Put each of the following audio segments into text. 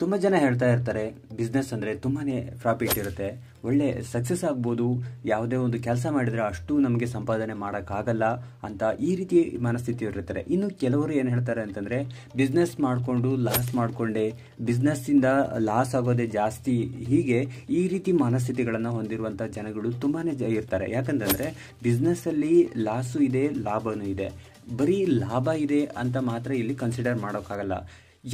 ತುಂಬ ಜನ ಹೇಳ್ತಾ ಇರ್ತಾರೆ ಬಿಸ್ನೆಸ್ ಅಂದರೆ ತುಂಬಾ ಪ್ರಾಫಿಟ್ ಇರುತ್ತೆ ಒಳ್ಳೆ ಸಕ್ಸಸ್ ಆಗ್ಬೋದು ಯಾವುದೇ ಒಂದು ಕೆಲಸ ಮಾಡಿದರೆ ಅಷ್ಟು ನಮಗೆ ಸಂಪಾದನೆ ಮಾಡೋಕ್ಕಾಗಲ್ಲ ಅಂತ ಈ ರೀತಿ ಮನಸ್ಥಿತಿ ಇರ್ತಾರೆ ಇನ್ನು ಕೆಲವರು ಏನು ಹೇಳ್ತಾರೆ ಅಂತಂದರೆ ಬಿಸ್ನೆಸ್ ಮಾಡಿಕೊಂಡು ಲಾಸ್ ಮಾಡಿಕೊಂಡೆ ಬಿಸ್ನೆಸ್ಸಿಂದ ಲಾಸ್ ಆಗೋದೇ ಜಾಸ್ತಿ ಹೀಗೆ ಈ ರೀತಿ ಮನಸ್ಥಿತಿಗಳನ್ನು ಹೊಂದಿರುವಂಥ ಜನಗಳು ತುಂಬಾ ಜ ಇರ್ತಾರೆ ಯಾಕಂತಂದರೆ ಬಿಸ್ನೆಸ್ಸಲ್ಲಿ ಲಾಸು ಇದೆ ಲಾಭವೂ ಇದೆ ಬರೀ ಲಾಭ ಇದೆ ಅಂತ ಮಾತ್ರ ಇಲ್ಲಿ ಕನ್ಸಿಡರ್ ಮಾಡೋಕ್ಕಾಗಲ್ಲ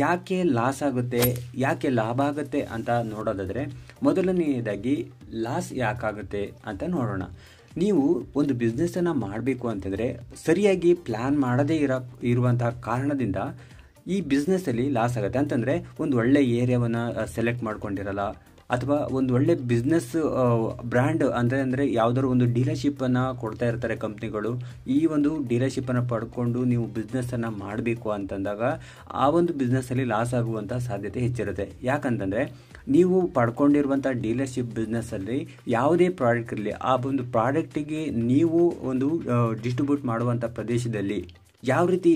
ಯಾಕೆ ಲಾಸ್ ಆಗುತ್ತೆ ಯಾಕೆ ಲಾಭ ಆಗುತ್ತೆ ಅಂತ ನೋಡೋದಾದರೆ ಮೊದಲನೆಯದಾಗಿ ಲಾಸ್ ಯಾಕಾಗುತ್ತೆ ಅಂತ ನೋಡೋಣ ನೀವು ಒಂದು ಬಿಸ್ನೆಸ್ಸನ್ನು ಮಾಡಬೇಕು ಅಂತಂದರೆ ಸರಿಯಾಗಿ ಪ್ಲ್ಯಾನ್ ಮಾಡದೇ ಇರೋ ಇರುವಂತಹ ಕಾರಣದಿಂದ ಈ ಬಿಸ್ನೆಸ್ಸಲ್ಲಿ ಲಾಸ್ ಆಗುತ್ತೆ ಅಂತಂದರೆ ಒಂದು ಒಳ್ಳೆಯ ಏರಿಯಾವನ್ನು ಸೆಲೆಕ್ಟ್ ಮಾಡ್ಕೊಂಡಿರಲ್ಲ ಅಥವಾ ಒಂದು ಒಳ್ಳೆ ಬಿಸ್ನೆಸ್ ಬ್ರ್ಯಾಂಡ್ ಅಂದರೆ ಅಂದರೆ ಯಾವುದಾದ್ರು ಒಂದು ಡೀಲರ್ಶಿಪ್ಪನ್ನು ಕೊಡ್ತಾ ಇರ್ತಾರೆ ಕಂಪ್ನಿಗಳು ಈ ಒಂದು ಡೀಲರ್ಶಿಪ್ಪನ್ನು ಪಡ್ಕೊಂಡು ನೀವು ಬಿಸ್ನೆಸ್ಸನ್ನು ಮಾಡಬೇಕು ಅಂತಂದಾಗ ಆ ಒಂದು ಬಿಸ್ನೆಸ್ಸಲ್ಲಿ ಲಾಸ್ ಆಗುವಂಥ ಸಾಧ್ಯತೆ ಹೆಚ್ಚಿರುತ್ತೆ ಯಾಕಂತಂದರೆ ನೀವು ಪಡ್ಕೊಂಡಿರುವಂಥ ಡೀಲರ್ಶಿಪ್ ಬಿಸ್ನೆಸ್ಸಲ್ಲಿ ಯಾವುದೇ ಪ್ರಾಡಕ್ಟ್ ಇರಲಿ ಆ ಒಂದು ಪ್ರಾಡಕ್ಟಿಗೆ ನೀವು ಒಂದು ಡಿಸ್ಟ್ರಿಬ್ಯೂಟ್ ಮಾಡುವಂಥ ಪ್ರದೇಶದಲ್ಲಿ ಯಾವ ರೀತಿ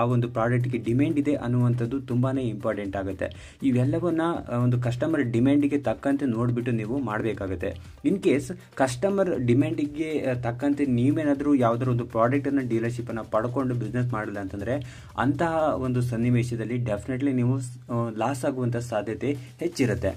ಆ ಒಂದು ಪ್ರಾಡಕ್ಟ್ಗೆ ಡಿಮ್ಯಾಂಡ್ ಇದೆ ಅನ್ನುವಂಥದ್ದು ತುಂಬಾ ಇಂಪಾರ್ಟೆಂಟ್ ಆಗುತ್ತೆ ಇವೆಲ್ಲವನ್ನ ಒಂದು ಕಸ್ಟಮರ್ ಡಿಮ್ಯಾಂಡಿಗೆ ತಕ್ಕಂತೆ ನೋಡಿಬಿಟ್ಟು ನೀವು ಮಾಡಬೇಕಾಗುತ್ತೆ ಇನ್ ಕೇಸ್ ಕಸ್ಟಮರ್ ಡಿಮ್ಯಾಂಡಿಗೆ ತಕ್ಕಂತೆ ನೀವೇನಾದರೂ ಯಾವುದಾದ್ರು ಒಂದು ಪ್ರಾಡಕ್ಟನ್ನು ಡೀಲರ್ಶಿಪ್ಪನ್ನು ಪಡ್ಕೊಂಡು ಬಿಸ್ನೆಸ್ ಮಾಡಿಲ್ಲ ಅಂತಂದರೆ ಅಂತಹ ಒಂದು ಸನ್ನಿವೇಶದಲ್ಲಿ ಡೆಫಿನೆಟ್ಲಿ ನೀವು ಲಾಸ್ ಆಗುವಂಥ ಸಾಧ್ಯತೆ ಹೆಚ್ಚಿರುತ್ತೆ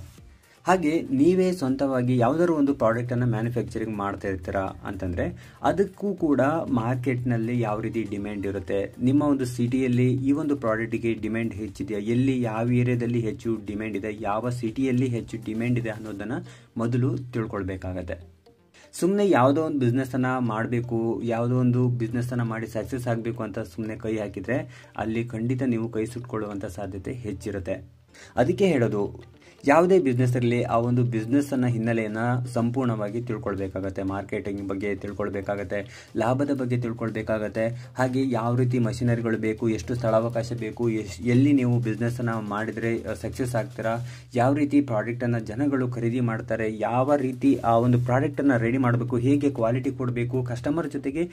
ಹಾಗೆ ನೀವೇ ಸ್ವಂತವಾಗಿ ಯಾವುದಾದ್ರು ಒಂದು ಪ್ರಾಡಕ್ಟನ್ನು ಮ್ಯಾನುಫ್ಯಾಕ್ಚರಿಂಗ್ ಮಾಡ್ತಾ ಇರ್ತೀರಾ ಅಂತಂದರೆ ಅದಕ್ಕೂ ಕೂಡ ಮಾರ್ಕೆಟ್ನಲ್ಲಿ ಯಾವ ರೀತಿ ಡಿಮ್ಯಾಂಡ್ ಇರುತ್ತೆ ನಿಮ್ಮ ಒಂದು ಸಿಟಿಯಲ್ಲಿ ಈ ಒಂದು ಪ್ರಾಡಕ್ಟಿಗೆ ಡಿಮ್ಯಾಂಡ್ ಹೆಚ್ಚಿದೆಯಾ ಎಲ್ಲಿ ಯಾವ ಏರಿಯಾದಲ್ಲಿ ಹೆಚ್ಚು ಡಿಮ್ಯಾಂಡ್ ಇದೆ ಯಾವ ಸಿಟಿಯಲ್ಲಿ ಹೆಚ್ಚು ಡಿಮ್ಯಾಂಡ್ ಇದೆ ಅನ್ನೋದನ್ನು ಮೊದಲು ತಿಳ್ಕೊಳ್ಬೇಕಾಗತ್ತೆ ಸುಮ್ಮನೆ ಯಾವುದೋ ಒಂದು ಬಿಸ್ನೆಸ್ಸನ್ನು ಮಾಡಬೇಕು ಯಾವುದೋ ಒಂದು ಬಿಸ್ನೆಸ್ಸನ್ನು ಮಾಡಿ ಸಕ್ಸಸ್ ಆಗಬೇಕು ಅಂತ ಸುಮ್ಮನೆ ಕೈ ಹಾಕಿದರೆ ಅಲ್ಲಿ ಖಂಡಿತ ನೀವು ಕೈ ಸುಟ್ಕೊಳ್ಳುವಂಥ ಸಾಧ್ಯತೆ ಹೆಚ್ಚಿರುತ್ತೆ ಅದಕ್ಕೆ ಹೇಳೋದು ಯಾವುದೇ ಬಿಸ್ನೆಸ್ ಇರಲಿ ಆ ಒಂದು ಬಿಸ್ನೆಸ್ಸನ್ನು ಹಿನ್ನೆಲೆಯನ್ನು ಸಂಪೂರ್ಣವಾಗಿ ತಿಳ್ಕೊಳ್ಬೇಕಾಗತ್ತೆ ಮಾರ್ಕೆಟಿಂಗ್ ಬಗ್ಗೆ ತಿಳ್ಕೊಳ್ಬೇಕಾಗತ್ತೆ ಲಾಭದ ಬಗ್ಗೆ ತಿಳ್ಕೊಳ್ಬೇಕಾಗತ್ತೆ ಹಾಗೆ ಯಾವ ರೀತಿ ಮಷಿನರಿಗಳು ಬೇಕು ಎಷ್ಟು ಸ್ಥಳಾವಕಾಶ ಬೇಕು ಎಷ್ಟು ಎಲ್ಲಿ ನೀವು ಬಿಸ್ನೆಸ್ಸನ್ನು ಮಾಡಿದರೆ ಸಕ್ಸಸ್ ಆಗ್ತೀರಾ ಯಾವ ರೀತಿ ಪ್ರಾಡಕ್ಟನ್ನು ಜನಗಳು ಖರೀದಿ ಮಾಡ್ತಾರೆ ಯಾವ ರೀತಿ ಆ ಒಂದು ಪ್ರಾಡಕ್ಟನ್ನು ರೆಡಿ ಮಾಡಬೇಕು ಹೇಗೆ ಕ್ವಾಲಿಟಿ ಕೊಡಬೇಕು ಕಸ್ಟಮರ್ ಜೊತೆಗೆ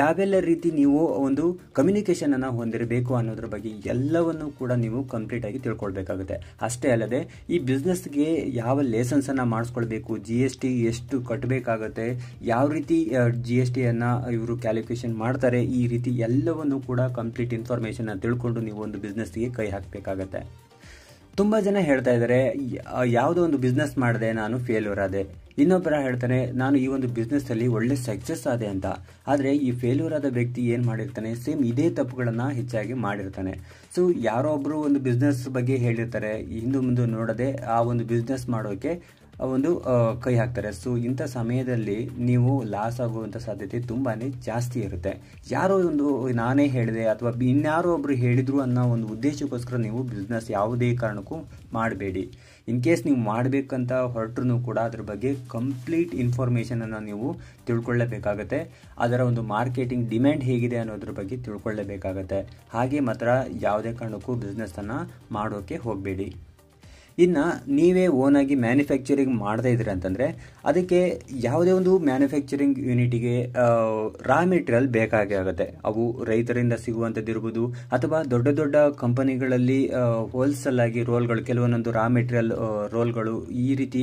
ಯಾವೆಲ್ಲ ರೀತಿ ನೀವು ಒಂದು ಕಮ್ಯುನಿಕೇಷನನ್ನು ಹೊಂದಿರಬೇಕು ಅನ್ನೋದ್ರ ಬಗ್ಗೆ ಎಲ್ಲವನ್ನು ಕೂಡ ನೀವು ಕಂಪ್ಲೀಟಾಗಿ ತಿಳ್ಕೊಳ್ಬೇಕಾಗುತ್ತೆ ಅಷ್ಟೇ ಅಲ್ಲದೆ ಈ ಬಿಸ್ನೆಸ್ಗೆ ಯಾವ ಲೇಸನ್ಸನ್ನು ಮಾಡಿಸ್ಕೊಳ್ಬೇಕು ಜಿ ಎಸ್ ಟಿ ಎಷ್ಟು ಕಟ್ಟಬೇಕಾಗತ್ತೆ ಯಾವ ರೀತಿ ಜಿ ಎಸ್ ಟಿಯನ್ನು ಇವರು ಕ್ಯಾಲ್ಕುಲೇಷನ್ ಮಾಡ್ತಾರೆ ಈ ರೀತಿ ಎಲ್ಲವನ್ನು ಕೂಡ ಕಂಪ್ಲೀಟ್ ಇನ್ಫಾರ್ಮೇಷನ್ನ ತಿಳ್ಕೊಂಡು ನೀವು ಒಂದು ಬಿಸ್ನೆಸ್ಗೆ ಕೈ ಹಾಕಬೇಕಾಗತ್ತೆ ತುಂಬ ಜನ ಹೇಳ್ತಾ ಇದ್ದಾರೆ ಯಾವುದೋ ಒಂದು ಬಿಸ್ನೆಸ್ ಮಾಡಿದೆ ನಾನು ಫೇಲ್ಯೂರ್ ಆದೆ ಇನ್ನೊಬ್ಬರ ಹೇಳ್ತಾನೆ ನಾನು ಈ ಒಂದು ಅಲ್ಲಿ ಒಳ್ಳೆ ಸಕ್ಸಸ್ ಆದೆ ಅಂತ ಆದರೆ ಈ ಫೇಲ್ಯೂರ್ ಆದ ವ್ಯಕ್ತಿ ಏನು ಮಾಡಿರ್ತಾನೆ ಸೇಮ್ ಇದೇ ತಪ್ಪುಗಳನ್ನು ಹೆಚ್ಚಾಗಿ ಮಾಡಿರ್ತಾನೆ ಸೊ ಯಾರೋ ಒಬ್ಬರು ಒಂದು ಬಿಸ್ನೆಸ್ ಬಗ್ಗೆ ಹೇಳಿರ್ತಾರೆ ಹಿಂದೂ ಮುಂದೆ ನೋಡದೆ ಆ ಒಂದು ಬಿಸ್ನೆಸ್ ಮಾಡೋಕೆ ಒಂದು ಕೈ ಹಾಕ್ತಾರೆ ಸೊ ಇಂಥ ಸಮಯದಲ್ಲಿ ನೀವು ಲಾಸ್ ಆಗುವಂಥ ಸಾಧ್ಯತೆ ತುಂಬಾ ಜಾಸ್ತಿ ಇರುತ್ತೆ ಯಾರೋ ಒಂದು ನಾನೇ ಹೇಳಿದೆ ಅಥವಾ ಇನ್ಯಾರೋ ಒಬ್ರು ಹೇಳಿದ್ರು ಅನ್ನೋ ಒಂದು ಉದ್ದೇಶಕ್ಕೋಸ್ಕರ ನೀವು ಬಿಸ್ನೆಸ್ ಯಾವುದೇ ಕಾರಣಕ್ಕೂ ಮಾಡಬೇಡಿ ಇನ್ ಕೇಸ್ ನೀವು ಮಾಡಬೇಕಂತ ಹೊರಟ್ರೂ ಕೂಡ ಅದ್ರ ಬಗ್ಗೆ ಕಂಪ್ಲೀಟ್ ಇನ್ಫಾರ್ಮೇಷನನ್ನು ನೀವು ತಿಳ್ಕೊಳ್ಳಬೇಕಾಗತ್ತೆ ಅದರ ಒಂದು ಮಾರ್ಕೆಟಿಂಗ್ ಡಿಮ್ಯಾಂಡ್ ಹೇಗಿದೆ ಅನ್ನೋದ್ರ ಬಗ್ಗೆ ತಿಳ್ಕೊಳ್ಳಬೇಕಾಗತ್ತೆ ಹಾಗೆ ಮಾತ್ರ ಯಾವುದೇ ಕಾರಣಕ್ಕೂ ಬಿಸ್ನೆಸ್ಸನ್ನು ಮಾಡೋಕ್ಕೆ ಹೋಗಬೇಡಿ ಇನ್ನು ನೀವೇ ಓನಾಗಿ ಮ್ಯಾನುಫ್ಯಾಕ್ಚರಿಂಗ್ ಮಾಡ್ತಾ ಇದ್ದೀರ ಅಂತಂದರೆ ಅದಕ್ಕೆ ಯಾವುದೇ ಒಂದು ಮ್ಯಾನುಫ್ಯಾಕ್ಚರಿಂಗ್ ಯೂನಿಟಿಗೆ ರಾ ಮೆಟೀರಿಯಲ್ ಬೇಕಾಗೇ ಆಗುತ್ತೆ ಅವು ರೈತರಿಂದ ಸಿಗುವಂಥದ್ದಿರ್ಬೋದು ಅಥವಾ ದೊಡ್ಡ ದೊಡ್ಡ ಕಂಪನಿಗಳಲ್ಲಿ ಹೋಲ್ಸೇಲ್ ಆಗಿ ರೋಲ್ಗಳು ಕೆಲವೊಂದೊಂದು ರಾ ಮೆಟೀರಿಯಲ್ ರೋಲ್ಗಳು ಈ ರೀತಿ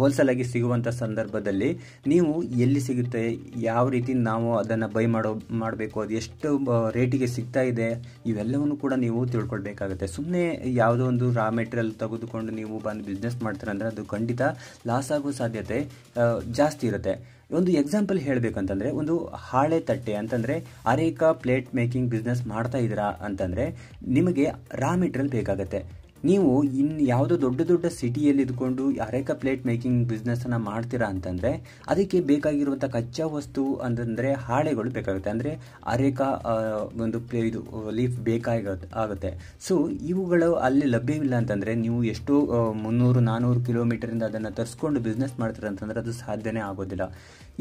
ಹೋಲ್ಸೇಲ್ ಆಗಿ ಸಿಗುವಂಥ ಸಂದರ್ಭದಲ್ಲಿ ನೀವು ಎಲ್ಲಿ ಸಿಗುತ್ತೆ ಯಾವ ರೀತಿ ನಾವು ಅದನ್ನು ಬೈ ಮಾಡೋ ಮಾಡಬೇಕು ಅದು ಎಷ್ಟು ರೇಟಿಗೆ ಸಿಗ್ತಾ ಇದೆ ಇವೆಲ್ಲವನ್ನು ಕೂಡ ನೀವು ತಿಳ್ಕೊಳ್ಬೇಕಾಗುತ್ತೆ ಸುಮ್ಮನೆ ಯಾವುದೋ ಒಂದು ರಾ ಮೆಟೀರಿಯಲ್ ಮೆಟೀರಿಯಲ್ ತೆಗೆದುಕೊಂಡು ನೀವು ಬಂದು ಬಿಸ್ನೆಸ್ ಮಾಡ್ತೀರಂದ್ರೆ ಅದು ಖಂಡಿತ ಲಾಸ್ ಆಗೋ ಸಾಧ್ಯತೆ ಜಾಸ್ತಿ ಇರುತ್ತೆ ಒಂದು ಎಕ್ಸಾಂಪಲ್ ಹೇಳಬೇಕಂತಂದರೆ ಒಂದು ಹಾಳೆ ತಟ್ಟೆ ಅಂತಂದ್ರೆ ಅರೇಕಾ ಪ್ಲೇಟ್ ಮೇಕಿಂಗ್ ಬಿಸ್ನೆಸ್ ಮಾಡ್ತಾ ಇದ್ದೀರಾ ಅಂತಂದ್ರೆ ನಿಮಗೆ ರಾ ಮೆಟೀರಿಯಲ್ ಬೇಕಾಗುತ್ತೆ ನೀವು ಇನ್ನು ಯಾವುದೋ ದೊಡ್ಡ ದೊಡ್ಡ ಸಿಟಿಯಲ್ಲಿ ಇದ್ಕೊಂಡು ಅರೇಕ ಪ್ಲೇಟ್ ಮೇಕಿಂಗ್ ಬಿಸ್ನೆಸ್ಸನ್ನು ಮಾಡ್ತೀರಾ ಅಂತಂದರೆ ಅದಕ್ಕೆ ಬೇಕಾಗಿರುವಂಥ ಕಚ್ಚಾ ವಸ್ತು ಅಂತಂದರೆ ಹಾಳೆಗಳು ಬೇಕಾಗುತ್ತೆ ಅಂದರೆ ಅರೇಕ ಒಂದು ಪ್ಲೇ ಇದು ಲೀಫ್ ಬೇಕಾಗಿರುತ್ತೆ ಆಗುತ್ತೆ ಸೊ ಇವುಗಳು ಅಲ್ಲಿ ಲಭ್ಯವಿಲ್ಲ ಅಂತಂದರೆ ನೀವು ಎಷ್ಟು ಮುನ್ನೂರು ನಾನ್ನೂರು ಕಿಲೋಮೀಟರಿಂದ ಅದನ್ನು ತರಿಸ್ಕೊಂಡು ಬಿಸ್ನೆಸ್ ಮಾಡ್ತೀರ ಅಂತಂದರೆ ಅದು ಸಾಧ್ಯನೇ ಆಗೋದಿಲ್ಲ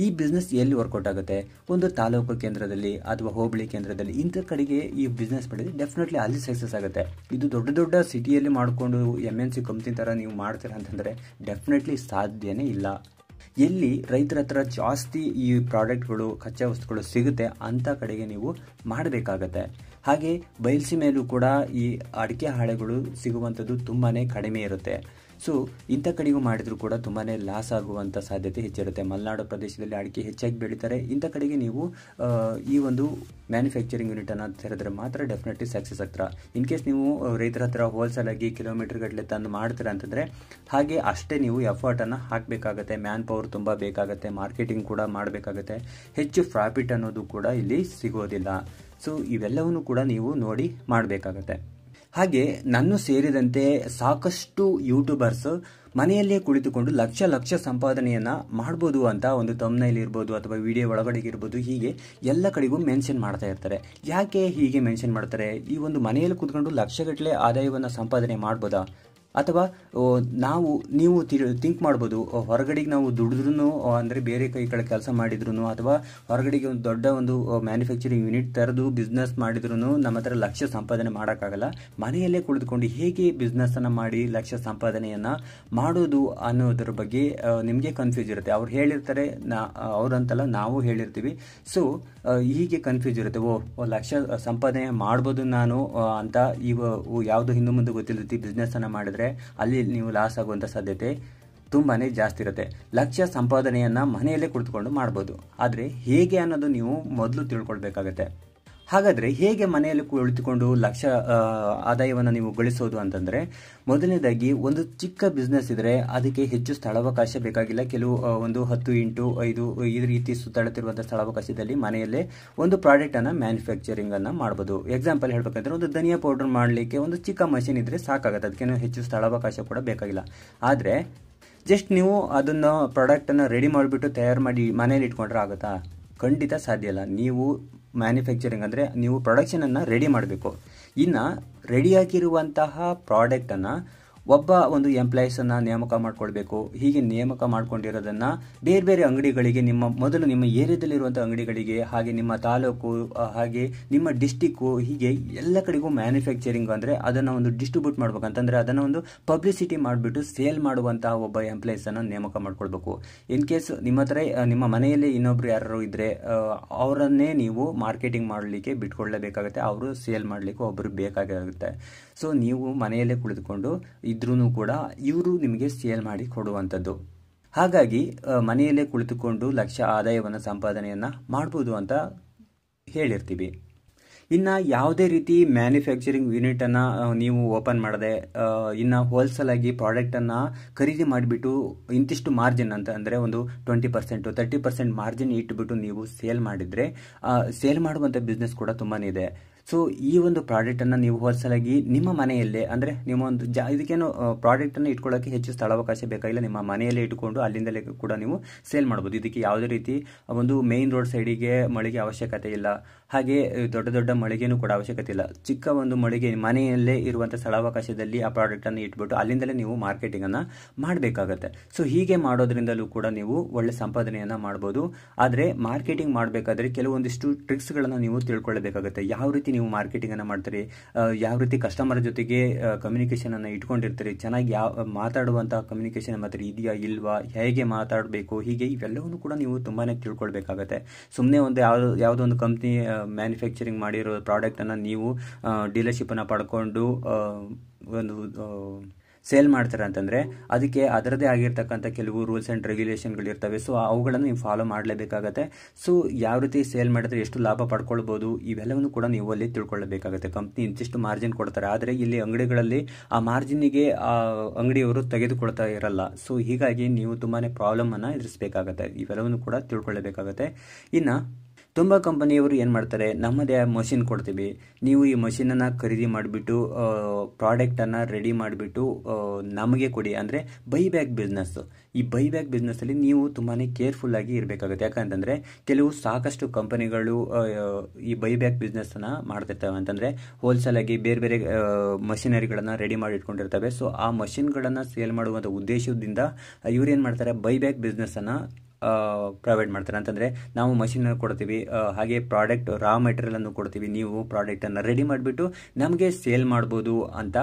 ಈ ಬಿಸ್ನೆಸ್ ಎಲ್ಲಿ ವರ್ಕೌಟ್ ಆಗುತ್ತೆ ಒಂದು ತಾಲೂಕು ಕೇಂದ್ರದಲ್ಲಿ ಅಥವಾ ಹೋಬಳಿ ಕೇಂದ್ರದಲ್ಲಿ ಇಂಥ ಕಡೆಗೆ ಈ ಬಿಸ್ನೆಸ್ ಮಾಡಿದ್ರೆ ಡೆಫಿನೆಟ್ಲಿ ಅಲ್ಲಿ ಸಕ್ಸಸ್ ಆಗುತ್ತೆ ಇದು ದೊಡ್ಡ ದೊಡ್ಡ ಸಿಟಿಯಲ್ಲಿ ಮಾಡಿಕೊಂಡು ಎಮ್ ಎನ್ ಸಿ ಕಂಪ್ನಿ ಥರ ನೀವು ಮಾಡ್ತೀರ ಅಂತಂದರೆ ಡೆಫಿನೆಟ್ಲಿ ಸಾಧ್ಯನೇ ಇಲ್ಲ ಎಲ್ಲಿ ರೈತರ ಹತ್ರ ಜಾಸ್ತಿ ಈ ಪ್ರಾಡಕ್ಟ್ಗಳು ಕಚ್ಚಾ ವಸ್ತುಗಳು ಸಿಗುತ್ತೆ ಅಂಥ ಕಡೆಗೆ ನೀವು ಮಾಡಬೇಕಾಗತ್ತೆ ಹಾಗೆ ಬಯಲ್ಸಿ ಮೇಲೂ ಕೂಡ ಈ ಅಡಿಕೆ ಹಾಳೆಗಳು ಸಿಗುವಂಥದ್ದು ತುಂಬಾ ಕಡಿಮೆ ಇರುತ್ತೆ ಸೊ ಇಂಥ ಕಡೆಗೂ ಮಾಡಿದರೂ ಕೂಡ ತುಂಬಾ ಲಾಸ್ ಆಗುವಂಥ ಸಾಧ್ಯತೆ ಹೆಚ್ಚಿರುತ್ತೆ ಮಲೆನಾಡು ಪ್ರದೇಶದಲ್ಲಿ ಅಡಿಕೆ ಹೆಚ್ಚಾಗಿ ಬೆಳೀತಾರೆ ಇಂಥ ಕಡೆಗೆ ನೀವು ಈ ಒಂದು ಮ್ಯಾನುಫ್ಯಾಕ್ಚರಿಂಗ್ ಯೂನಿಟನ್ನು ತೆರೆದ್ರೆ ಮಾತ್ರ ಡೆಫಿನೆಟ್ಲಿ ಸಕ್ಸಸ್ ಹತ್ರ ಇನ್ ಕೇಸ್ ನೀವು ರೈತರ ಹತ್ರ ಹೋಲ್ಸೇಲ್ ಆಗಿ ಕಿಲೋಮೀಟರ್ ಗಟ್ಟಲೆ ತಂದು ಮಾಡ್ತೀರ ಅಂತಂದರೆ ಹಾಗೆ ಅಷ್ಟೇ ನೀವು ಎಫರ್ಟನ್ನು ಹಾಕಬೇಕಾಗತ್ತೆ ಮ್ಯಾನ್ ಪವರ್ ತುಂಬ ಬೇಕಾಗುತ್ತೆ ಮಾರ್ಕೆಟಿಂಗ್ ಕೂಡ ಮಾಡಬೇಕಾಗತ್ತೆ ಹೆಚ್ಚು ಪ್ರಾಫಿಟ್ ಅನ್ನೋದು ಕೂಡ ಇಲ್ಲಿ ಸಿಗೋದಿಲ್ಲ ಸೊ ಇವೆಲ್ಲವನ್ನೂ ಕೂಡ ನೀವು ನೋಡಿ ಮಾಡಬೇಕಾಗತ್ತೆ ಹಾಗೆ ನನ್ನ ಸೇರಿದಂತೆ ಸಾಕಷ್ಟು ಯೂಟ್ಯೂಬರ್ಸ್ ಮನೆಯಲ್ಲೇ ಕುಳಿತುಕೊಂಡು ಲಕ್ಷ ಲಕ್ಷ ಸಂಪಾದನೆಯನ್ನು ಮಾಡ್ಬೋದು ಅಂತ ಒಂದು ತಮ್ನಲ್ಲಿ ಇರ್ಬೋದು ಅಥವಾ ವಿಡಿಯೋ ಒಳಗಡೆ ಇರ್ಬೋದು ಹೀಗೆ ಎಲ್ಲ ಕಡೆಗೂ ಮೆನ್ಷನ್ ಮಾಡ್ತಾ ಇರ್ತಾರೆ ಯಾಕೆ ಹೀಗೆ ಮೆನ್ಷನ್ ಮಾಡ್ತಾರೆ ಈ ಒಂದು ಮನೆಯಲ್ಲಿ ಕೂತ್ಕೊಂಡು ಲಕ್ಷಗಟ್ಟಲೆ ಆದಾಯವನ್ನು ಸಂಪಾದನೆ ಮಾಡ್ಬೋದಾ ಅಥವಾ ನಾವು ನೀವು ಥಿಂಕ್ ಮಾಡ್ಬೋದು ಹೊರಗಡೆಗೆ ನಾವು ದುಡಿದ್ರು ಅಂದರೆ ಬೇರೆ ಕೈ ಕಡೆ ಕೆಲಸ ಮಾಡಿದ್ರು ಅಥವಾ ಹೊರಗಡೆಗೆ ಒಂದು ದೊಡ್ಡ ಒಂದು ಮ್ಯಾನುಫ್ಯಾಕ್ಚರಿಂಗ್ ಯೂನಿಟ್ ತೆರೆದು ಬಿಸ್ನೆಸ್ ಮಾಡಿದ್ರು ನಮ್ಮ ಹತ್ರ ಲಕ್ಷ ಸಂಪಾದನೆ ಮಾಡೋಕ್ಕಾಗಲ್ಲ ಮನೆಯಲ್ಲೇ ಕುಳಿತುಕೊಂಡು ಹೇಗೆ ಬಿಸ್ನೆಸ್ಸನ್ನು ಮಾಡಿ ಲಕ್ಷ ಸಂಪಾದನೆಯನ್ನು ಮಾಡೋದು ಅನ್ನೋದ್ರ ಬಗ್ಗೆ ನಿಮಗೆ ಕನ್ಫ್ಯೂಸ್ ಇರುತ್ತೆ ಅವ್ರು ಹೇಳಿರ್ತಾರೆ ನಾ ಅವರಂತಲ್ಲ ನಾವು ಹೇಳಿರ್ತೀವಿ ಸೊ ಹೀಗೆ ಕನ್ಫ್ಯೂಸ್ ಇರುತ್ತೆ ಓ ಲಕ್ಷ ಸಂಪಾದನೆ ಮಾಡ್ಬೋದು ನಾನು ಅಂತ ಇವ ಯಾವುದು ಹಿಂದೆ ಮುಂದೆ ಗೊತ್ತಿಲ್ಲತಿ ಬಿಸ್ನೆಸ್ಸನ್ನು ಮಾಡಿದರೆ ಅಲ್ಲಿ ನೀವು ಲಾಸ್ ಆಗುವಂಥ ಸಾಧ್ಯತೆ ತುಂಬಾ ಜಾಸ್ತಿ ಇರುತ್ತೆ ಲಕ್ಷ್ಯ ಸಂಪಾದನೆಯನ್ನು ಮನೆಯಲ್ಲೇ ಕುಳಿತುಕೊಂಡು ಮಾಡ್ಬೋದು ಆದರೆ ಹೇಗೆ ಅನ್ನೋದು ನೀವು ಮೊದಲು ತಿಳ್ಕೊಳ್ಬೇಕಾಗತ್ತೆ ಹಾಗಾದರೆ ಹೇಗೆ ಮನೆಯಲ್ಲಿ ಕುಳಿತುಕೊಂಡು ಲಕ್ಷ ಆದಾಯವನ್ನು ನೀವು ಗಳಿಸೋದು ಅಂತಂದರೆ ಮೊದಲನೇದಾಗಿ ಒಂದು ಚಿಕ್ಕ ಬಿಸ್ನೆಸ್ ಇದ್ದರೆ ಅದಕ್ಕೆ ಹೆಚ್ಚು ಸ್ಥಳಾವಕಾಶ ಬೇಕಾಗಿಲ್ಲ ಕೆಲವು ಒಂದು ಹತ್ತು ಇಂಟು ಐದು ಈ ರೀತಿ ಸುತ್ತಾಡುತ್ತಿರುವಂಥ ಸ್ಥಳಾವಕಾಶದಲ್ಲಿ ಮನೆಯಲ್ಲೇ ಒಂದು ಪ್ರಾಡಕ್ಟನ್ನು ಮ್ಯಾನುಫ್ಯಾಕ್ಚರಿಂಗನ್ನು ಮಾಡ್ಬೋದು ಎಕ್ಸಾಂಪಲ್ ಹೇಳಬೇಕಂದ್ರೆ ಒಂದು ಧನಿಯಾ ಪೌಡರ್ ಮಾಡಲಿಕ್ಕೆ ಒಂದು ಚಿಕ್ಕ ಮಷಿನ್ ಇದ್ದರೆ ಸಾಕಾಗುತ್ತೆ ಅದಕ್ಕೇನು ಹೆಚ್ಚು ಸ್ಥಳಾವಕಾಶ ಕೂಡ ಬೇಕಾಗಿಲ್ಲ ಆದರೆ ಜಸ್ಟ್ ನೀವು ಅದನ್ನು ಪ್ರಾಡಕ್ಟನ್ನು ರೆಡಿ ಮಾಡಿಬಿಟ್ಟು ತಯಾರು ಮಾಡಿ ಮನೆಯಲ್ಲಿ ಇಟ್ಕೊಂಡ್ರೆ ಆಗುತ್ತಾ ಖಂಡಿತ ಸಾಧ್ಯ ಇಲ್ಲ ನೀವು ಮ್ಯಾನುಫ್ಯಾಕ್ಚರಿಂಗ್ ಅಂದರೆ ನೀವು ಪ್ರೊಡಕ್ಷನನ್ನು ರೆಡಿ ಮಾಡಬೇಕು ಇನ್ನು ರೆಡಿಯಾಗಿರುವಂತಹ ಪ್ರಾಡಕ್ಟನ್ನು ಒಬ್ಬ ಒಂದು ಎಂಪ್ಲಾಯೀಸನ್ನು ನೇಮಕ ಮಾಡಿಕೊಳ್ಬೇಕು ಹೀಗೆ ನೇಮಕ ಮಾಡ್ಕೊಂಡಿರೋದನ್ನ ಬೇರೆ ಬೇರೆ ಅಂಗಡಿಗಳಿಗೆ ನಿಮ್ಮ ಮೊದಲು ನಿಮ್ಮ ಏರಿಯಾದಲ್ಲಿರುವಂಥ ಅಂಗಡಿಗಳಿಗೆ ಹಾಗೆ ನಿಮ್ಮ ತಾಲೂಕು ಹಾಗೆ ನಿಮ್ಮ ಡಿಸ್ಟಿಕ್ಕು ಹೀಗೆ ಎಲ್ಲ ಕಡೆಗೂ ಮ್ಯಾನುಫ್ಯಾಕ್ಚರಿಂಗ್ ಅಂದರೆ ಅದನ್ನು ಒಂದು ಡಿಸ್ಟ್ರಿಬ್ಯೂಟ್ ಅಂತಂದ್ರೆ ಅದನ್ನು ಒಂದು ಪಬ್ಲಿಸಿಟಿ ಮಾಡಿಬಿಟ್ಟು ಸೇಲ್ ಮಾಡುವಂತಹ ಒಬ್ಬ ಎಂಪ್ಲಾಯೀಸನ್ನು ನೇಮಕ ಮಾಡ್ಕೊಳ್ಬೇಕು ಇನ್ ಕೇಸ್ ನಿಮ್ಮ ಹತ್ರ ನಿಮ್ಮ ಮನೆಯಲ್ಲಿ ಇನ್ನೊಬ್ರು ಯಾರು ಇದ್ದರೆ ಅವರನ್ನೇ ನೀವು ಮಾರ್ಕೆಟಿಂಗ್ ಮಾಡಲಿಕ್ಕೆ ಬಿಟ್ಕೊಳ್ಳಬೇಕಾಗುತ್ತೆ ಅವರು ಸೇಲ್ ಮಾಡಲಿಕ್ಕೆ ಒಬ್ಬರು ಬೇಕಾಗಿರುತ್ತೆ ಸೊ ನೀವು ಮನೆಯಲ್ಲೇ ಕುಳಿತುಕೊಂಡು ಇದ್ರೂ ಕೂಡ ಇವರು ನಿಮಗೆ ಸೇಲ್ ಮಾಡಿ ಕೊಡುವಂಥದ್ದು ಹಾಗಾಗಿ ಮನೆಯಲ್ಲೇ ಕುಳಿತುಕೊಂಡು ಲಕ್ಷ ಆದಾಯವನ್ನು ಸಂಪಾದನೆಯನ್ನು ಮಾಡ್ಬೋದು ಅಂತ ಹೇಳಿರ್ತೀವಿ ಇನ್ನು ಯಾವುದೇ ರೀತಿ ಮ್ಯಾನುಫ್ಯಾಕ್ಚರಿಂಗ್ ಯೂನಿಟನ್ನು ನೀವು ಓಪನ್ ಮಾಡದೆ ಇನ್ನು ಆಗಿ ಪ್ರಾಡಕ್ಟನ್ನು ಖರೀದಿ ಮಾಡಿಬಿಟ್ಟು ಇಂತಿಷ್ಟು ಮಾರ್ಜಿನ್ ಅಂತ ಅಂದರೆ ಒಂದು twenty percent thirty percent margin ಇಟ್ಟುಬಿಟ್ಟು ನೀವು ಸೇಲ್ ಮಾಡಿದರೆ ಸೇಲ್ ಮಾಡುವಂಥ ಬಿಸ್ನೆಸ್ ಕೂಡ ತುಂಬಾ ಇದೆ ಸೊ ಈ ಒಂದು ಪ್ರಾಡಕ್ಟನ್ನು ನೀವು ಹೊಸಲಾಗಿ ನಿಮ್ಮ ಮನೆಯಲ್ಲೇ ಅಂದರೆ ನಿಮ್ಮ ಒಂದು ಜಾ ಇದಕ್ಕೇನು ಪ್ರಾಡಕ್ಟನ್ನು ಇಟ್ಕೊಳ್ಳೋಕೆ ಹೆಚ್ಚು ಸ್ಥಳಾವಕಾಶ ಬೇಕಾಗಿಲ್ಲ ನಿಮ್ಮ ಮನೆಯಲ್ಲೇ ಇಟ್ಕೊಂಡು ಅಲ್ಲಿಂದಲೇ ಕೂಡ ನೀವು ಸೇಲ್ ಮಾಡ್ಬೋದು ಇದಕ್ಕೆ ಯಾವುದೇ ರೀತಿ ಒಂದು ಮೇಯ್ನ್ ರೋಡ್ ಸೈಡಿಗೆ ಮಳಿಗೆ ಅವಶ್ಯಕತೆ ಇಲ್ಲ ಹಾಗೆ ದೊಡ್ಡ ದೊಡ್ಡ ಮಳಿಗೆನೂ ಕೂಡ ಅವಶ್ಯಕತೆ ಇಲ್ಲ ಚಿಕ್ಕ ಒಂದು ಮಳಿಗೆ ಮನೆಯಲ್ಲೇ ಇರುವಂಥ ಸ್ಥಳಾವಕಾಶದಲ್ಲಿ ಆ ಪ್ರಾಡಕ್ಟನ್ನು ಇಟ್ಬಿಟ್ಟು ಅಲ್ಲಿಂದಲೇ ನೀವು ಮಾರ್ಕೆಟಿಂಗನ್ನು ಮಾಡಬೇಕಾಗತ್ತೆ ಸೊ ಹೀಗೆ ಮಾಡೋದ್ರಿಂದಲೂ ಕೂಡ ನೀವು ಒಳ್ಳೆ ಸಂಪಾದನೆಯನ್ನು ಮಾಡ್ಬೋದು ಆದರೆ ಮಾರ್ಕೆಟಿಂಗ್ ಮಾಡಬೇಕಾದ್ರೆ ಕೆಲವೊಂದಿಷ್ಟು ಟ್ರಿಕ್ಸ್ಗಳನ್ನು ನೀವು ತಿಳ್ಕೊಳ್ಳಬೇಕಾಗುತ್ತೆ ಯಾವ ರೀತಿ ನೀವು ಮಾರ್ಕೆಟಿಂಗನ್ನು ಮಾಡ್ತೀರಿ ಯಾವ ರೀತಿ ಕಸ್ಟಮರ್ ಜೊತೆಗೆ ಕಮ್ಯುನಿಕೇಷನನ್ನು ಇಟ್ಕೊಂಡಿರ್ತೀರಿ ಚೆನ್ನಾಗಿ ಯಾವ ಮಾತಾಡುವಂಥ ಕಮ್ಯುನಿಕೇಷನ್ ಮಾತ್ರ ಇದೆಯಾ ಇಲ್ವಾ ಹೇಗೆ ಮಾತಾಡಬೇಕು ಹೀಗೆ ಇವೆಲ್ಲವನ್ನೂ ಕೂಡ ನೀವು ತುಂಬಾ ತಿಳ್ಕೊಳ್ಬೇಕಾಗತ್ತೆ ಸುಮ್ಮನೆ ಒಂದು ಯಾವುದೋ ಯಾವುದೋ ಒಂದು ಕಂಪ್ನಿ ಮ್ಯಾನುಫ್ಯಾಕ್ಚರಿಂಗ್ ಮಾಡಿರೋ ಪ್ರಾಡಕ್ಟನ್ನು ನೀವು ಡೀಲರ್ಶಿಪ್ಪನ್ನು ಪಡ್ಕೊಂಡು ಒಂದು ಸೇಲ್ ಮಾಡ್ತಾರೆ ಅಂತಂದರೆ ಅದಕ್ಕೆ ಅದರದೇ ಆಗಿರ್ತಕ್ಕಂಥ ಕೆಲವು ರೂಲ್ಸ್ ಆ್ಯಂಡ್ ರೆಗ್ಯುಲೇಷನ್ಗಳಿರ್ತವೆ ಸೊ ಅವುಗಳನ್ನು ನೀವು ಫಾಲೋ ಮಾಡಲೇಬೇಕಾಗತ್ತೆ ಸೊ ಯಾವ ರೀತಿ ಸೇಲ್ ಮಾಡಿದ್ರೆ ಎಷ್ಟು ಲಾಭ ಪಡ್ಕೊಳ್ಬೋದು ಇವೆಲ್ಲವನ್ನು ಕೂಡ ನೀವು ಅಲ್ಲಿ ತಿಳ್ಕೊಳ್ಳಬೇಕಾಗುತ್ತೆ ಕಂಪ್ನಿ ಇಂತಿಷ್ಟು ಮಾರ್ಜಿನ್ ಕೊಡ್ತಾರೆ ಆದರೆ ಇಲ್ಲಿ ಅಂಗಡಿಗಳಲ್ಲಿ ಆ ಮಾರ್ಜಿನಿಗೆ ಆ ಅಂಗಡಿಯವರು ತೆಗೆದುಕೊಳ್ತಾ ಇರಲ್ಲ ಸೊ ಹೀಗಾಗಿ ನೀವು ತುಂಬಾ ಪ್ರಾಬ್ಲಮನ್ನು ಎದುರಿಸಬೇಕಾಗತ್ತೆ ಇವೆಲ್ಲವನ್ನು ಕೂಡ ತಿಳ್ಕೊಳ್ಳಬೇಕಾಗತ್ತೆ ಇನ್ನು ತುಂಬ ಕಂಪನಿಯವರು ಏನು ಮಾಡ್ತಾರೆ ನಮ್ಮದೇ ಮಷಿನ್ ಕೊಡ್ತೀವಿ ನೀವು ಈ ಮಷಿನನ್ನು ಖರೀದಿ ಮಾಡಿಬಿಟ್ಟು ಪ್ರಾಡಕ್ಟನ್ನು ರೆಡಿ ಮಾಡಿಬಿಟ್ಟು ನಮಗೆ ಕೊಡಿ ಅಂದರೆ ಬ್ಯಾಕ್ ಬಿಸ್ನೆಸ್ಸು ಈ ಬೈ ಬ್ಯಾಕ್ ಬಿಸ್ನೆಸ್ಸಲ್ಲಿ ನೀವು ತುಂಬಾ ಕೇರ್ಫುಲ್ಲಾಗಿ ಇರಬೇಕಾಗುತ್ತೆ ಯಾಕಂತಂದರೆ ಕೆಲವು ಸಾಕಷ್ಟು ಕಂಪನಿಗಳು ಈ ಬೈ ಬ್ಯಾಕ್ ಬಿಸ್ನೆಸ್ಸನ್ನು ಮಾಡ್ತಿರ್ತವೆ ಅಂತಂದರೆ ಹೋಲ್ಸೇಲಾಗಿ ಬೇರೆ ಬೇರೆ ಮಷಿನರಿಗಳನ್ನು ರೆಡಿ ಮಾಡಿ ಇಟ್ಕೊಂಡಿರ್ತವೆ ಸೊ ಆ ಮಷಿನ್ಗಳನ್ನು ಸೇಲ್ ಮಾಡುವಂಥ ಉದ್ದೇಶದಿಂದ ಇವ್ರು ಏನು ಮಾಡ್ತಾರೆ ಬ್ಯಾಕ್ ಬಿಸ್ನೆಸ್ಸನ್ನು ಪ್ರೊವೈಡ್ ಮಾಡ್ತಾರೆ ಅಂತಂದರೆ ನಾವು ಅನ್ನು ಕೊಡ್ತೀವಿ ಹಾಗೆ ಪ್ರಾಡಕ್ಟ್ ರಾ ಮೆಟೀರಿಯಲನ್ನು ಕೊಡ್ತೀವಿ ನೀವು ಪ್ರಾಡಕ್ಟನ್ನು ರೆಡಿ ಮಾಡಿಬಿಟ್ಟು ನಮಗೆ ಸೇಲ್ ಮಾಡ್ಬೋದು ಅಂತ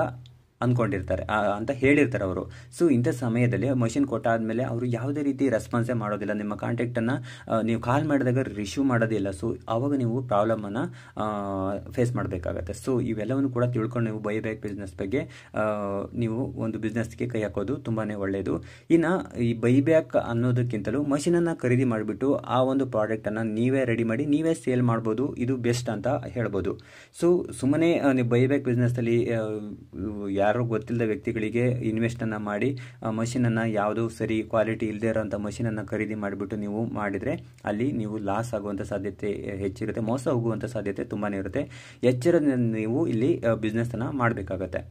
ಅಂದ್ಕೊಂಡಿರ್ತಾರೆ ಅಂತ ಹೇಳಿರ್ತಾರೆ ಅವರು ಸೊ ಇಂಥ ಸಮಯದಲ್ಲಿ ಮಷಿನ್ ಕೊಟ್ಟಾದಮೇಲೆ ಅವರು ಯಾವುದೇ ರೀತಿ ರೆಸ್ಪಾನ್ಸೇ ಮಾಡೋದಿಲ್ಲ ನಿಮ್ಮ ಕಾಂಟ್ಯಾಕ್ಟನ್ನು ನೀವು ಕಾಲ್ ಮಾಡಿದಾಗ ರಿಸೀವ್ ಮಾಡೋದಿಲ್ಲ ಸೊ ಆವಾಗ ನೀವು ಪ್ರಾಬ್ಲಮನ್ನು ಫೇಸ್ ಮಾಡಬೇಕಾಗತ್ತೆ ಸೊ ಇವೆಲ್ಲವನ್ನು ಕೂಡ ತಿಳ್ಕೊಂಡು ನೀವು ಬ್ಯಾಕ್ ಬಿಸ್ನೆಸ್ ಬಗ್ಗೆ ನೀವು ಒಂದು ಬಿಸ್ನೆಸ್ಗೆ ಕೈ ಹಾಕೋದು ತುಂಬಾ ಒಳ್ಳೆಯದು ಇನ್ನು ಈ ಬೈಬ್ಯಾಕ್ ಅನ್ನೋದಕ್ಕಿಂತಲೂ ಮಷಿನನ್ನು ಖರೀದಿ ಮಾಡಿಬಿಟ್ಟು ಆ ಒಂದು ಪ್ರಾಡಕ್ಟನ್ನು ನೀವೇ ರೆಡಿ ಮಾಡಿ ನೀವೇ ಸೇಲ್ ಮಾಡ್ಬೋದು ಇದು ಬೆಸ್ಟ್ ಅಂತ ಹೇಳ್ಬೋದು ಸೊ ಸುಮ್ಮನೆ ನೀವು ಬೈಬ್ಯಾಕ್ ಬಿಸ್ನೆಸ್ಸಲ್ಲಿ ಯಾರು ಯಾರು ಗೊತ್ತಿಲ್ಲದ ವ್ಯಕ್ತಿಗಳಿಗೆ ಇನ್ವೆಸ್ಟನ್ನು ಮಾಡಿ ಮಷಿನನ್ನು ಯಾವುದು ಸರಿ ಕ್ವಾಲಿಟಿ ಇಲ್ಲದೆ ಇರೋಂಥ ಮಷಿನನ್ನು ಖರೀದಿ ಮಾಡಿಬಿಟ್ಟು ನೀವು ಮಾಡಿದರೆ ಅಲ್ಲಿ ನೀವು ಲಾಸ್ ಆಗುವಂಥ ಸಾಧ್ಯತೆ ಹೆಚ್ಚಿರುತ್ತೆ ಮೋಸ ಹೋಗುವಂಥ ಸಾಧ್ಯತೆ ತುಂಬಾ ಇರುತ್ತೆ ಎಚ್ಚರದಿಂದ ನೀವು ಇಲ್ಲಿ ಅನ್ನ ಮಾಡಬೇಕಾಗತ್ತೆ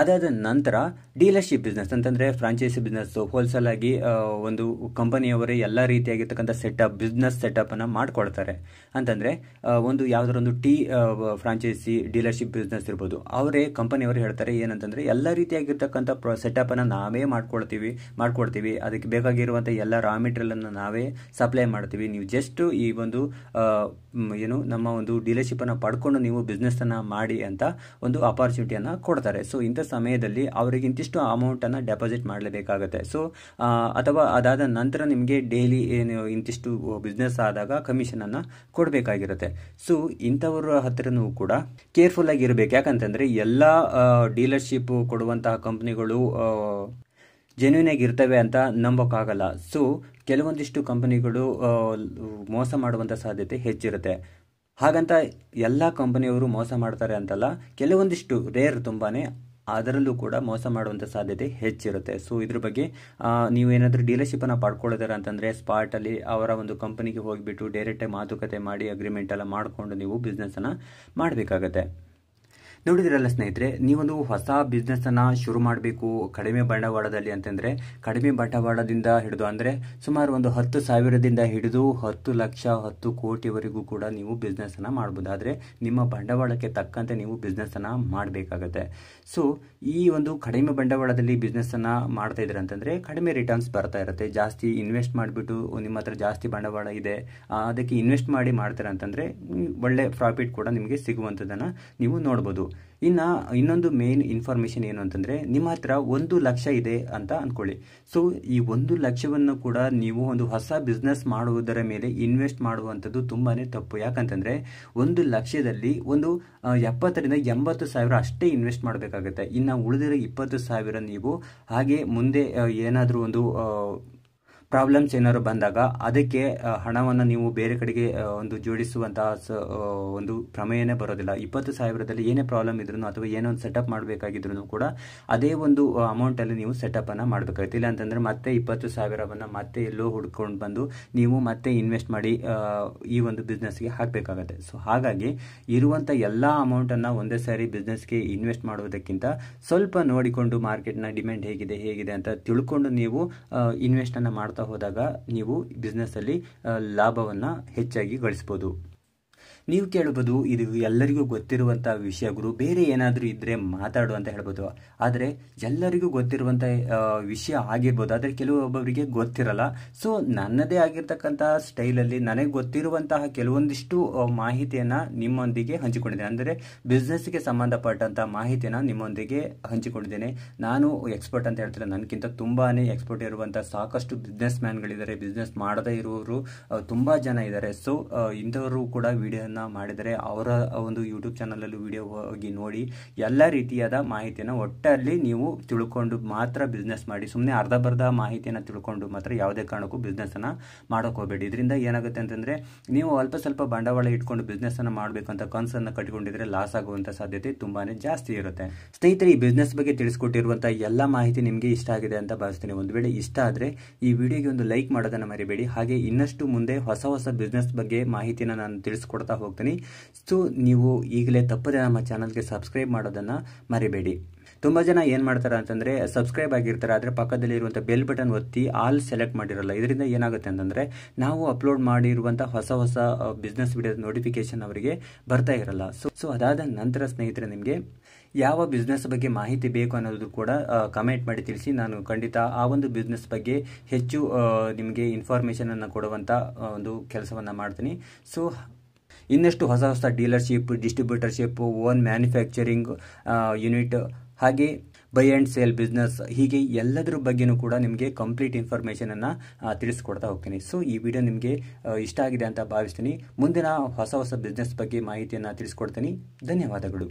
ಅದಾದ ನಂತರ ಡೀಲರ್ಶಿಪ್ ಬಿಸ್ನೆಸ್ ಅಂತಂದರೆ ಫ್ರಾಂಚೈಸಿ ಬಿಸ್ನೆಸ್ಸು ಹೋಲ್ಸೇಲ್ ಆಗಿ ಒಂದು ಕಂಪನಿಯವರೇ ಎಲ್ಲ ರೀತಿಯಾಗಿರ್ತಕ್ಕಂಥ ಸೆಟಪ್ ಬಿಸ್ನೆಸ್ ಸೆಟಪನ್ನು ಮಾಡ್ಕೊಳ್ತಾರೆ ಅಂತಂದರೆ ಒಂದು ಯಾವುದಾದ್ರು ಒಂದು ಟೀ ಫ್ರಾಂಚೈಸಿ ಡೀಲರ್ಶಿಪ್ ಬಿಸ್ನೆಸ್ ಇರ್ಬೋದು ಅವರೇ ಕಂಪನಿಯವರು ಹೇಳ್ತಾರೆ ಏನಂತಂದರೆ ಎಲ್ಲ ರೀತಿಯಾಗಿರ್ತಕ್ಕಂಥ ಪ್ರ ಸೆಟಪನ್ನು ನಾವೇ ಮಾಡ್ಕೊಳ್ತೀವಿ ಮಾಡ್ಕೊಡ್ತೀವಿ ಅದಕ್ಕೆ ಬೇಕಾಗಿರುವಂಥ ಎಲ್ಲ ರಾ ಮೆಟೀರಿಯಲನ್ನು ನಾವೇ ಸಪ್ಲೈ ಮಾಡ್ತೀವಿ ನೀವು ಜಸ್ಟ್ ಈ ಒಂದು ಏನು ನಮ್ಮ ಒಂದು ಡೀಲರ್ಶಿಪ್ಪನ್ನು ಪಡ್ಕೊಂಡು ನೀವು ಬಿಸ್ನೆಸ್ಸನ್ನು ಮಾಡಿ ಅಂತ ಒಂದು ಅಪಾರ್ಚುನಿಟಿಯನ್ನು ಕೊಡ್ತಾರೆ ಸೊ ಇಂಥ ಸಮಯದಲ್ಲಿ ಅವರಿಗೆ ಇಂತಿಷ್ಟು ಅಮೌಂಟನ್ನು ಡೆಪಾಸಿಟ್ ಮಾಡಲೇಬೇಕಾಗುತ್ತೆ ಸೊ ಅಥವಾ ಅದಾದ ನಂತರ ನಿಮಗೆ ಡೈಲಿ ಏನು ಇಂತಿಷ್ಟು ಬಿಸ್ನೆಸ್ ಆದಾಗ ಕಮಿಷನನ್ನು ಕೊಡಬೇಕಾಗಿರುತ್ತೆ ಸೊ ಇಂಥವ್ರ ಹತ್ತಿರನೂ ಕೂಡ ಕೇರ್ಫುಲ್ ಆಗಿರಬೇಕು ಯಾಕಂತಂದರೆ ಎಲ್ಲ ಡೀಲರ್ಶಿಪ್ ಕೊಡುವಂತಹ ಕಂಪ್ನಿಗಳು ಜೆನ್ಯೂನ್ ಆಗಿರ್ತವೆ ಅಂತ ನಂಬೋಕ್ಕಾಗಲ್ಲ ಸೊ ಕೆಲವೊಂದಿಷ್ಟು ಕಂಪನಿಗಳು ಮೋಸ ಮಾಡುವಂಥ ಸಾಧ್ಯತೆ ಹೆಚ್ಚಿರುತ್ತೆ ಹಾಗಂತ ಎಲ್ಲ ಕಂಪನಿಯವರು ಮೋಸ ಮಾಡ್ತಾರೆ ಅಂತಲ್ಲ ಕೆಲವೊಂದಿಷ್ಟು ರೇರ್ ತುಂಬಾ ಅದರಲ್ಲೂ ಕೂಡ ಮೋಸ ಮಾಡುವಂಥ ಸಾಧ್ಯತೆ ಹೆಚ್ಚಿರುತ್ತೆ ಸೊ ಇದ್ರ ಬಗ್ಗೆ ನೀವೇನಾದರೂ ಡೀಲರ್ಶಿಪ್ಪನ್ನು ಪಡ್ಕೊಳ್ಳೋದಾರ ಅಂತಂದರೆ ಸ್ಪಾಟಲ್ಲಿ ಅವರ ಒಂದು ಕಂಪನಿಗೆ ಹೋಗಿಬಿಟ್ಟು ಡೈರೆಕ್ಟಾಗಿ ಮಾತುಕತೆ ಮಾಡಿ ಅಗ್ರಿಮೆಂಟ್ ಎಲ್ಲ ಮಾಡಿಕೊಂಡು ನೀವು ಬಿಸ್ನೆಸ್ಸನ್ನು ಮಾಡಬೇಕಾಗತ್ತೆ ನೋಡಿದಿರಲ್ಲ ಸ್ನೇಹಿತರೆ ನೀವೊಂದು ಹೊಸ ಬಿಸ್ನೆಸ್ಸನ್ನು ಶುರು ಮಾಡಬೇಕು ಕಡಿಮೆ ಬಂಡವಾಳದಲ್ಲಿ ಅಂತಂದರೆ ಕಡಿಮೆ ಬಂಡವಾಳದಿಂದ ಹಿಡಿದು ಅಂದರೆ ಸುಮಾರು ಒಂದು ಹತ್ತು ಸಾವಿರದಿಂದ ಹಿಡಿದು ಹತ್ತು ಲಕ್ಷ ಹತ್ತು ಕೋಟಿವರೆಗೂ ಕೂಡ ನೀವು ಬಿಸ್ನೆಸ್ಸನ್ನು ಮಾಡ್ಬೋದು ಆದರೆ ನಿಮ್ಮ ಬಂಡವಾಳಕ್ಕೆ ತಕ್ಕಂತೆ ನೀವು ಬಿಸ್ನೆಸ್ಸನ್ನು ಮಾಡಬೇಕಾಗತ್ತೆ ಸೊ ಈ ಒಂದು ಕಡಿಮೆ ಬಂಡವಾಳದಲ್ಲಿ ಬಿಸ್ನೆಸ್ಸನ್ನು ಮಾಡ್ತಾ ಇದ್ದೀರ ಅಂತಂದರೆ ಕಡಿಮೆ ರಿಟರ್ನ್ಸ್ ಬರ್ತಾ ಇರುತ್ತೆ ಜಾಸ್ತಿ ಇನ್ವೆಸ್ಟ್ ಮಾಡಿಬಿಟ್ಟು ನಿಮ್ಮ ಹತ್ರ ಜಾಸ್ತಿ ಬಂಡವಾಳ ಇದೆ ಅದಕ್ಕೆ ಇನ್ವೆಸ್ಟ್ ಮಾಡಿ ಮಾಡ್ತಾರೆ ಅಂತಂದರೆ ಒಳ್ಳೆ ಪ್ರಾಫಿಟ್ ಕೂಡ ನಿಮಗೆ ಸಿಗುವಂಥದ್ದನ್ನು ನೀವು ನೋಡ್ಬೋದು ಇನ್ನು ಇನ್ನೊಂದು ಮೇನ್ ಇನ್ಫಾರ್ಮೇಷನ್ ಏನು ಅಂತಂದರೆ ನಿಮ್ಮ ಹತ್ರ ಒಂದು ಲಕ್ಷ ಇದೆ ಅಂತ ಅಂದ್ಕೊಳ್ಳಿ ಸೊ ಈ ಒಂದು ಲಕ್ಷವನ್ನು ಕೂಡ ನೀವು ಒಂದು ಹೊಸ ಬಿಸ್ನೆಸ್ ಮಾಡುವುದರ ಮೇಲೆ ಇನ್ವೆಸ್ಟ್ ಮಾಡುವಂಥದ್ದು ತುಂಬಾ ತಪ್ಪು ಯಾಕಂತಂದರೆ ಒಂದು ಲಕ್ಷದಲ್ಲಿ ಒಂದು ಎಪ್ಪತ್ತರಿಂದ ಎಂಬತ್ತು ಸಾವಿರ ಅಷ್ಟೇ ಇನ್ವೆಸ್ಟ್ ಮಾಡಬೇಕಾಗುತ್ತೆ ಇನ್ನು ಉಳಿದಿರೋ ಇಪ್ಪತ್ತು ಸಾವಿರ ನೀವು ಹಾಗೆ ಮುಂದೆ ಏನಾದರೂ ಒಂದು ಪ್ರಾಬ್ಲಮ್ಸ್ ಏನಾದ್ರು ಬಂದಾಗ ಅದಕ್ಕೆ ಹಣವನ್ನು ನೀವು ಬೇರೆ ಕಡೆಗೆ ಒಂದು ಜೋಡಿಸುವಂತಹ ಒಂದು ಪ್ರಮೇಯನೇ ಬರೋದಿಲ್ಲ ಇಪ್ಪತ್ತು ಸಾವಿರದಲ್ಲಿ ಏನೇ ಪ್ರಾಬ್ಲಮ್ ಇದ್ರೂ ಅಥವಾ ಏನೋ ಒಂದು ಸೆಟಪ್ ಮಾಡಬೇಕಾಗಿದ್ರು ಕೂಡ ಅದೇ ಒಂದು ಅಮೌಂಟಲ್ಲಿ ನೀವು ಸೆಟಪನ್ನು ಮಾಡಬೇಕಾಗುತ್ತೆ ಇಲ್ಲ ಅಂತಂದರೆ ಮತ್ತೆ ಇಪ್ಪತ್ತು ಸಾವಿರವನ್ನು ಮತ್ತೆ ಎಲ್ಲೋ ಹುಡ್ಕೊಂಡು ಬಂದು ನೀವು ಮತ್ತೆ ಇನ್ವೆಸ್ಟ್ ಮಾಡಿ ಈ ಒಂದು ಬಿಸ್ನೆಸ್ಗೆ ಹಾಕಬೇಕಾಗತ್ತೆ ಸೊ ಹಾಗಾಗಿ ಇರುವಂಥ ಎಲ್ಲ ಅಮೌಂಟನ್ನು ಒಂದೇ ಸಾರಿ ಬಿಸ್ನೆಸ್ಗೆ ಇನ್ವೆಸ್ಟ್ ಮಾಡುವುದಕ್ಕಿಂತ ಸ್ವಲ್ಪ ನೋಡಿಕೊಂಡು ಮಾರ್ಕೆಟ್ನ ಡಿಮ್ಯಾಂಡ್ ಹೇಗಿದೆ ಹೇಗಿದೆ ಅಂತ ತಿಳ್ಕೊಂಡು ನೀವು ಇನ್ವೆಸ್ಟನ್ನು ಮಾಡ್ತಾ ಹೋದಾಗ ನೀವು ಬಿಸ್ನೆಸ್ಸಲ್ಲಿ ಲಾಭವನ್ನು ಹೆಚ್ಚಾಗಿ ಗಳಿಸ್ಬೋದು ನೀವು ಕೇಳಬಹುದು ಇದು ಎಲ್ಲರಿಗೂ ಗೊತ್ತಿರುವಂತಹ ವಿಷಯ ಗುರು ಬೇರೆ ಏನಾದರೂ ಇದ್ರೆ ಮಾತಾಡು ಅಂತ ಹೇಳ್ಬೋದು ಆದರೆ ಎಲ್ಲರಿಗೂ ಗೊತ್ತಿರುವಂತಹ ವಿಷಯ ಆಗಿರ್ಬೋದು ಆದರೆ ಕೆಲವೊಬ್ಬರಿಗೆ ಗೊತ್ತಿರಲ್ಲ ಸೊ ನನ್ನದೇ ಆಗಿರ್ತಕ್ಕಂತಹ ಸ್ಟೈಲಲ್ಲಿ ನನಗೆ ಗೊತ್ತಿರುವಂತಹ ಕೆಲವೊಂದಿಷ್ಟು ಮಾಹಿತಿಯನ್ನು ನಿಮ್ಮೊಂದಿಗೆ ಹಂಚಿಕೊಂಡಿದ್ದೇನೆ ಅಂದರೆ ಬಿಸ್ನೆಸ್ಗೆ ಸಂಬಂಧಪಟ್ಟಂತಹ ಮಾಹಿತಿಯನ್ನು ನಿಮ್ಮೊಂದಿಗೆ ಹಂಚಿಕೊಂಡಿದ್ದೇನೆ ನಾನು ಎಕ್ಸ್ಪರ್ಟ್ ಅಂತ ಹೇಳ್ತಾರೆ ನನಗಿಂತ ತುಂಬಾ ಎಕ್ಸ್ಪರ್ಟ್ ಇರುವಂತಹ ಸಾಕಷ್ಟು ಬಿಸ್ನೆಸ್ ಮ್ಯಾನ್ಗಳಿದ್ದಾರೆ ಬಿಸ್ನೆಸ್ ಮಾಡದೇ ಇರುವವರು ತುಂಬಾ ಜನ ಇದ್ದಾರೆ ಸೊ ಇಂಥವರು ಕೂಡ ವಿಡಿಯೋನ ಮಾಡಿದ್ರೆ ಮಾಡಿದರೆ ಅವರ ಒಂದು ಯೂಟ್ಯೂಬ್ ಚಾನಲಲ್ಲೂ ವಿಡಿಯೋ ಹೋಗಿ ನೋಡಿ ಎಲ್ಲ ರೀತಿಯಾದ ಮಾಹಿತಿಯನ್ನು ಒಟ್ಟಲ್ಲಿ ನೀವು ತಿಳ್ಕೊಂಡು ಮಾತ್ರ ಬಿಸ್ನೆಸ್ ಮಾಡಿ ಸುಮ್ಮನೆ ಅರ್ಧ ಬರ್ಧ ಮಾಹಿತಿಯನ್ನು ತಿಳ್ಕೊಂಡು ಮಾತ್ರ ಯಾವುದೇ ಕಾರಣಕ್ಕೂ ಬಿಸ್ನೆಸ್ಸನ್ನು ಮಾಡೋಕೋಬೇಡಿ ಇದರಿಂದ ಏನಾಗುತ್ತೆ ಅಂತಂದರೆ ನೀವು ಅಲ್ಪ ಸ್ವಲ್ಪ ಬಂಡವಾಳ ಇಟ್ಕೊಂಡು ಬಿಸ್ನೆಸ್ಸನ್ನು ಮಾಡಬೇಕಂತ ಕನಸನ್ನು ಕಟ್ಟಿಕೊಂಡಿದ್ರೆ ಲಾಸ್ ಆಗುವಂಥ ಸಾಧ್ಯತೆ ತುಂಬಾ ಜಾಸ್ತಿ ಇರುತ್ತೆ ಸ್ನೇಹಿತರೆ ಈ ಬಿಸ್ನೆಸ್ ಬಗ್ಗೆ ತಿಳಿಸ್ಕೊಟ್ಟಿರುವಂಥ ಎಲ್ಲ ಮಾಹಿತಿ ನಿಮಗೆ ಇಷ್ಟ ಆಗಿದೆ ಅಂತ ಭಾವಿಸ್ತೀನಿ ಒಂದು ವೇಳೆ ಇಷ್ಟ ಆದರೆ ಈ ವಿಡಿಯೋಗೆ ಒಂದು ಲೈಕ್ ಮಾಡೋದನ್ನು ಮರಿಬೇಡಿ ಹಾಗೆ ಇನ್ನಷ್ಟು ಮುಂದೆ ಹೊಸ ಹೊಸ ಬಿಸ್ನೆಸ್ ಬಗ್ಗೆ ಮಾಹಿತಿನ ನಾನು ತಿಳಿಸ್ಕೊಡ್ತಾ ಹೋಗ್ತೀನಿ ಸೊ ನೀವು ಈಗಲೇ ತಪ್ಪದೆ ನಮ್ಮ ಚಾನಲ್ಗೆ ಸಬ್ಸ್ಕ್ರೈಬ್ ಮಾಡೋದನ್ನು ಮರಿಬೇಡಿ ತುಂಬ ಜನ ಏನು ಮಾಡ್ತಾರೆ ಅಂತಂದರೆ ಸಬ್ಸ್ಕ್ರೈಬ್ ಆಗಿರ್ತಾರೆ ಆದರೆ ಪಕ್ಕದಲ್ಲಿ ಇರುವಂಥ ಬೆಲ್ ಬಟನ್ ಒತ್ತಿ ಆಲ್ ಸೆಲೆಕ್ಟ್ ಮಾಡಿರಲ್ಲ ಇದರಿಂದ ಏನಾಗುತ್ತೆ ಅಂತಂದರೆ ನಾವು ಅಪ್ಲೋಡ್ ಮಾಡಿರುವಂಥ ಹೊಸ ಹೊಸ ಬಿಸ್ನೆಸ್ ವಿಡಿಯೋದ ನೋಟಿಫಿಕೇಶನ್ ಅವರಿಗೆ ಬರ್ತಾ ಇರಲ್ಲ ಸೊ ಸೊ ಅದಾದ ನಂತರ ಸ್ನೇಹಿತರೆ ನಿಮಗೆ ಯಾವ ಬಿಸ್ನೆಸ್ ಬಗ್ಗೆ ಮಾಹಿತಿ ಬೇಕು ಅನ್ನೋದು ಕೂಡ ಕಮೆಂಟ್ ಮಾಡಿ ತಿಳಿಸಿ ನಾನು ಖಂಡಿತ ಆ ಒಂದು ಬಿಸ್ನೆಸ್ ಬಗ್ಗೆ ಹೆಚ್ಚು ನಿಮಗೆ ಇನ್ಫಾರ್ಮೇಷನನ್ನು ಕೊಡುವಂಥ ಒಂದು ಕೆಲಸವನ್ನು ಮಾಡ್ತೀನಿ ಸೊ ಇನ್ನಷ್ಟು ಹೊಸ ಹೊಸ dealership distributorship own manufacturing unit ಹಾಗೆ ಬೈ ಆ್ಯಂಡ್ ಸೇಲ್ ಬಿಸ್ನೆಸ್ ಹೀಗೆ ಎಲ್ಲದರ ಬಗ್ಗೆಯೂ ಕೂಡ ನಿಮಗೆ ಕಂಪ್ಲೀಟ್ ಇನ್ಫಾರ್ಮೇಷನನ್ನು ತಿಳಿಸ್ಕೊಡ್ತಾ ಹೋಗ್ತೀನಿ ಸೊ ಈ ವಿಡಿಯೋ ನಿಮಗೆ ಇಷ್ಟ ಆಗಿದೆ ಅಂತ ಭಾವಿಸ್ತೀನಿ ಮುಂದಿನ ಹೊಸ ಹೊಸ ಬಿಸ್ನೆಸ್ ಬಗ್ಗೆ ಮಾಹಿತಿಯನ್ನು ತಿಳಿಸ್ಕೊಡ್ತೀನಿ ಧನ್ಯವಾದಗಳು